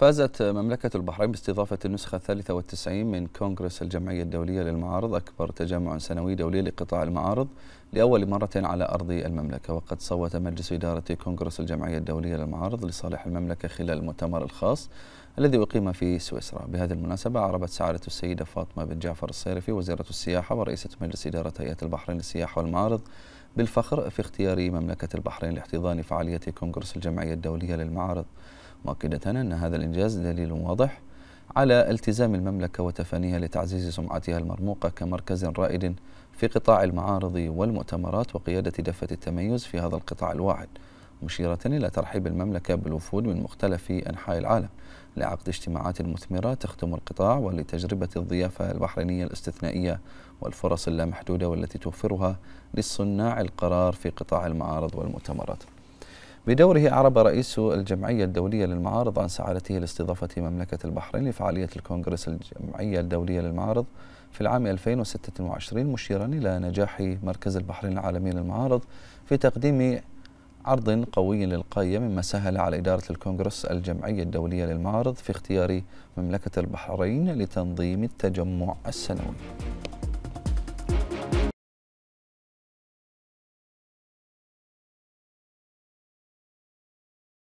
فازت مملكة البحرين باستضافة النسخة الثالثة والتسعين من كونغرس الجمعية الدولية للمعارض أكبر تجمع سنوي دولي لقطاع المعارض لأول مرة على أرض المملكة وقد صوت مجلس إدارة كونغرس الجمعية الدولية للمعارض لصالح المملكة خلال المؤتمر الخاص الذي أقيم في سويسرا بهذه المناسبة عربت سعادة السيدة فاطمة بن جعفر الصيرفي وزيرة السياحة ورئيسة مجلس إدارة هيئة البحرين للسياحة والمعارض بالفخر في اختيار مملكة البحرين لاحتضان فعالية كونغرس الجمعية الدولية للمعارض مؤكدة أن هذا الإنجاز دليل واضح على التزام المملكة وتفانيها لتعزيز سمعتها المرموقة كمركز رائد في قطاع المعارض والمؤتمرات وقيادة دفة التميز في هذا القطاع الواحد مشيرة إلى ترحيب المملكة بالوفود من مختلف أنحاء العالم لعقد اجتماعات مثمرة تخدم القطاع ولتجربة الضيافة البحرينية الاستثنائية والفرص اللامحدودة والتي توفرها للصناع القرار في قطاع المعارض والمؤتمرات بدوره أعرب رئيس الجمعية الدولية للمعارض عن سعادته لاستضافة مملكة البحرين لفعالية الكونغرس الجمعية الدولية للمعارض في العام 2026 مشيرا إلى نجاح مركز البحرين العالمي للمعارض في تقديم عرض قوي للقاية مما سهل على إدارة الكونغرس الجمعية الدولية للمعارض في اختيار مملكة البحرين لتنظيم التجمع السنوي